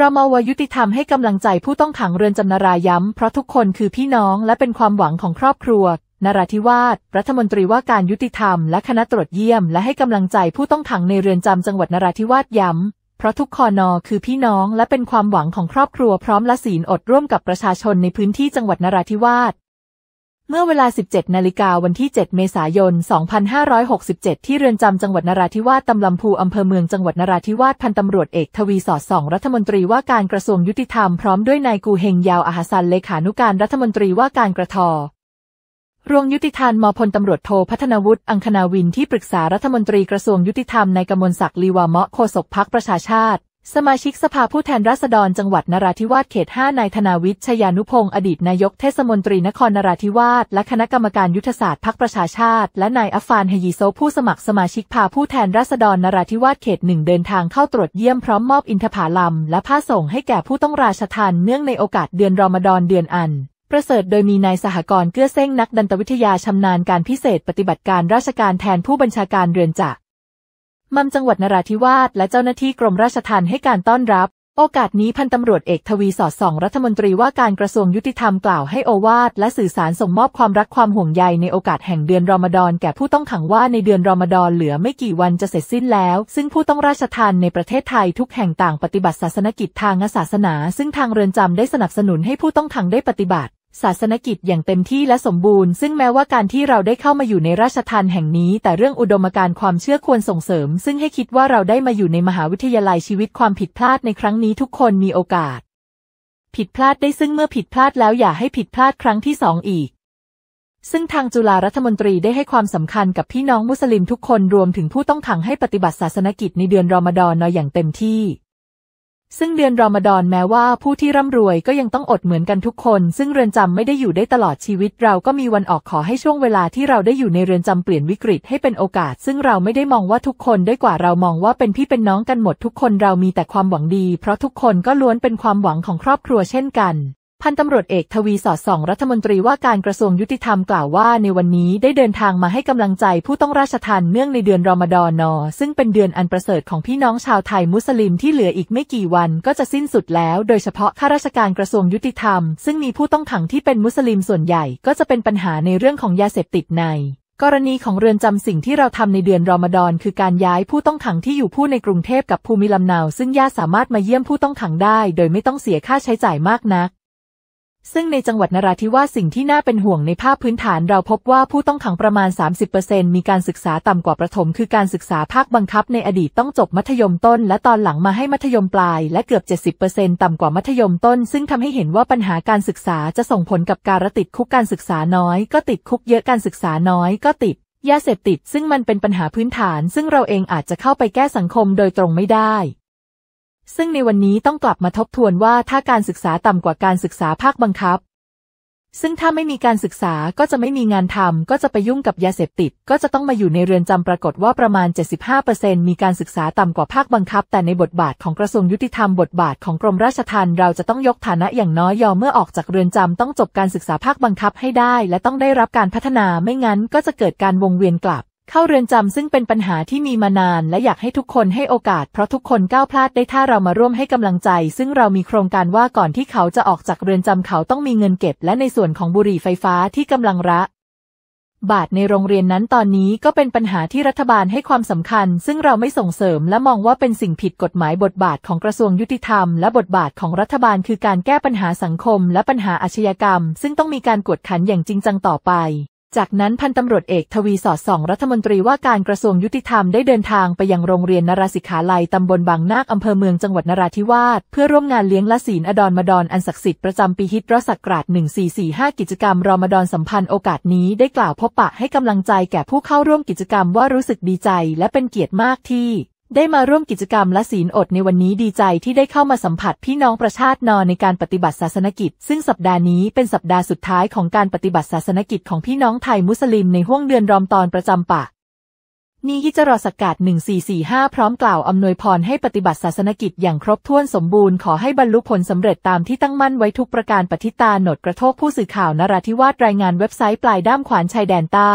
รามาวายุติธรรมให้กำลังใจผู้ต้องขังเรือนจำนาราย้ำเพราะทุกคนคือพี่น้องและเป็นความหวังของครอบครัวนราธิวาสรัฐมนตรีว่าการยุติธรรมและคณะตรวจเยี่ยมและให้กำลังใจผู้ต้องขังในเรือนจำจังหวัดนราธิวาสย้ำเพราะทุกคอนอคือพี่น้องและเป็นความหวังของครอบครัวพร้อมละศีลอดร่วมกับประชาชนในพื้นที่จังหวัดนราธิวาสเมื่อเวลา 17 นาฬิกาวันที่ 7 เมษายน 2567 ที่เรือนจำจังหวัดนราธิวาสตำลำพูอำเภอเมืองจังหวัดนราธิวาส พันตำรวจเอกทวีสอดสองรัฐมนตรีว่าการกระทรวงยุติธรรมพร้อมด้วยนายกูเฮงยาวอาหาสันเลขานุการรัฐมนตรีว่าการกระทอรวงยุติธรรมมพลตำรวจโทพัฒนวุฒิอังคณาวิน ที่ปรึกษารัฐมนตรีกระทรวงยุติธรรมในกมลศักดิ์ลีวามะโคศกพักประชาชาติสมาชิกสภาผู้แทนราษฎรจังหวัดนราธิวาสเขต 5 นายธนาวิชยานุพงศ์อดีตนายกเทศมนตรีนครนราธิวาสและคณะกรรมการยุทธศาสตร์พรรคประชาชาติ และนายอัฟานฮยีโซผู้สมัครสมาชิกพาผู้แทนราษฎรนราธิวาสเขตหนึ่งเดินทางเข้าตรวจเยี่ยมพร้อมมอบอินทผลัมและผ้าส่งให้แก่ผู้ต้องราชทานเนื่องในโอกาสเดือนรอมฎอนเดือนอันประเสริฐโดยมีนายสหกรณ์เกื้อเส้งนักดันตวิทยาชำนาญการพิเศษ ปฏิบัติการราชการแทนผู้บัญชาการเรือนจามัมจังหวัดนราธิวาสและเจ้าหน้าที่กรมราชทัณฑ์ให้การต้อนรับ โอกาสนี้พันตำรวจเอกทวีสอดส่องรัฐมนตรี ว่าการกระทรวงยุติธรรมกล่าวให้โอวาทและสื่อสารส่งมอบความรักความห่วงใยในโอกาสแห่งเดือนรอมฎอน แก่ผู้ต้องขังว่าในเดือนรอมฎอนเหลือไม่กี่วันจะเสร็จสิ้นแล้ว ซึ่งผู้ต้องราชทัณฑ์ในประเทศไทยทุกแห่งต่างปฏิบัติ ศาสนกิจทางศาสนา ซึ่งทางเรือนจำได้สนับสนุนให้ผู้ต้องขังได้ปฏิบัติศาสนกิจอย่างเต็มที่และสมบูรณ์ ซึ่งแม้ว่าการที่เราได้เข้ามาอยู่ในราชทานแห่งนี้ แต่เรื่องอุดมการณ์ความเชื่อควรส่งเสริม ซึ่งให้คิดว่าเราได้มาอยู่ในมหาวิทยาลัยชีวิตความผิดพลาดในครั้งนี้ทุกคนมีโอกาส ผิดพลาดได้ซึ่งเมื่อผิดพลาดแล้วอย่าให้ผิดพลาดครั้งที่สองอีก ซึ่งทางจุฬารัฐมนตรีได้ให้ความสำคัญกับพี่น้องมุสลิมทุกคนรวมถึงผู้ต้องขังให้ปฏิบัติ ศาสนกิจในเดือนรอมฎอนอย่างเต็มที่ซึ่งเดือนรอมฎอนแม้ว่าผู้ที่ร่ำรวยก็ยังต้องอดเหมือนกันทุกคน ซึ่งเรือนจำไม่ได้อยู่ได้ตลอดชีวิต เราก็มีวันออกขอให้ช่วงเวลาที่เราได้อยู่ในเรือนจำเปลี่ยนวิกฤตให้เป็นโอกาส ซึ่งเราไม่ได้มองว่าทุกคนได้กว่าเรามองว่าเป็นพี่เป็นน้องกันหมดทุกคนเรามีแต่ความหวังดี เพราะทุกคนก็ล้วนเป็นความหวังของครอบครัวเช่นกันพันตำรวจเอกทวีสอดส่อง รัฐมนตรีว่าการกระทรวงยุติธรรมกล่าวว่า ในวันนี้ได้เดินทางมาให้กำลังใจผู้ต้องราชทานเนื่องในเดือนรอมฎอนนอซึ่งเป็นเดือนอันประเสริฐของพี่น้องชาวไทยมุสลิมที่เหลืออีกไม่กี่วันก็จะสิ้นสุดแล้ว โดยเฉพาะข้าราชการกระทรวงยุติธรรม ซึ่งมีผู้ต้องขังที่เป็นมุสลิมส่วนใหญ่ก็จะเป็นปัญหาในเรื่องของยาเสพติดใน กรณีของเรือนจำสิ่งที่เราทำในเดือนรอมฎอนคือการย้ายผู้ต้องขังที่อยู่ผู้ในกรุงเทพกับภูมิลำเนา ซึ่งญาติสามารถมาเยี่ยมผู้ต้องขังได้ โดยไม่ต้องเสียค่าใช้จ่ายมากนักซึ่งในจังหวัดนราธิวาสสิ่งที่น่าเป็นห่วงในภาพพื้นฐานเราพบว่าผู้ต้องขังประมาณ30%มีการศึกษาต่ำกว่าประถมคือการศึกษาภาคบังคับในอดีตต้องจบมัธยมต้นและตอนหลังมาให้มัธยมปลายและเกือบ 70%ต่ำกว่ามัธยมต้นซึ่งทำให้เห็นว่าปัญหาการศึกษาจะส่งผลกับการติดคุกการศึกษาน้อยก็ติดคุกเยอะการศึกษาน้อยก็ติดยาเสพติดซึ่งมันเป็นปัญหาพื้นฐานซึ่งเราเองอาจจะเข้าไปแก้สังคมโดยตรงไม่ได้ซึ่งในวันนี้ต้องกลับมาทบทวนว่าถ้าการศึกษาต่ำกว่าการศึกษาภาคบังคับ ซึ่งถ้าไม่มีการศึกษาก็จะไม่มีงานทำก็จะไปยุ่งกับยาเสพติด ก็จะต้องมาอยู่ในเรือนจำปรากฏว่าประมาณ75%มีการศึกษาต่ำกว่าภาคบังคับ แต่ในบทบาทของกระทรวงยุติธรรมบทบาทของกรมราชทัณฑ์เราจะต้องยกฐานะอย่างน้อยยอมเมื่อออกจากเรือนจำต้องจบการศึกษาภาคบังคับให้ได้ และต้องได้รับการพัฒนาไม่งั้นก็จะเกิดการวงเวียนกลับเข้าเรือนจำซึ่งเป็นปัญหาที่มีมานานและอยากให้ทุกคนให้โอกาส เพราะทุกคนก้าวพลาดได้ถ้าเรามาร่วมให้กำลังใจซึ่งเรามีโครงการว่าก่อนที่เขาจะออกจากเรือนจำเขาต้องมีเงินเก็บ และในส่วนของบุหรี่ไฟฟ้าที่กำลังระ บาดในโรงเรียนนั้นตอนนี้ก็เป็นปัญหาที่รัฐบาลให้ความสำคัญ ซึ่งเราไม่ส่งเสริมและมองว่าเป็นสิ่งผิดกฎหมาย บทบาท ของกระทรวงยุติธรรม และบทบาทของรัฐบาลคือการแก้ปัญหาสังคม และปัญหาอาชญากรรม ซึ่งต้องมีการกวดขันอย่างจริงจังต่อไปจากนั้นพันตำรวจเอกทวีสอดส่องรัฐมนตรีว่าการกระทรวงยุติธรรมได้เดินทางไปยังโรงเรียนนราศิขาลัยตำบลบางนาคอำเภอเมืองจังหวัดนราธิวาสเพื่อร่วมงานเลี้ยงละศีลอดอนมดอนอันศักดิ์สิทธิ์ประจำปีฮิตรศักราช1445 กิจกรรมรอมดอนสัมพันธ์โอกาสนี้ได้กล่าวพบปะให้กำลังใจแก่ผู้เข้าร่วมกิจกรรมว่ารู้สึกดีใจและเป็นเกียรติมากที่ได้มาร่วมกิจกรรมละศีลอดในวันนี้ดีใจที่ได้เข้ามาสัมผัสพี่น้องประชาตินอนในการปฏิบัติศาสนกิจ ซึ่งสัปดาห์นี้เป็นสัปดาห์สุดท้ายของการปฏิบัติศาสนกิจของพี่น้องไทยมุสลิมในห้วงเดือนรอมตอนประจำปะ นี้ฮิจรอสกกัด1445 พร้อมกล่าวอำนวยพรให้ปฏิบัติศาสนกิจอย่างครบถ้วนสมบูรณ์ขอให้บรรลุผลสำเร็จตามที่ตั้งมั่นไว้ทุกประการปฏิตาหนดกระโทกผู้สื่อข่าวนราธิวาสรายงานเว็บไซต์ปลายด้ามขวานชายแดนใต้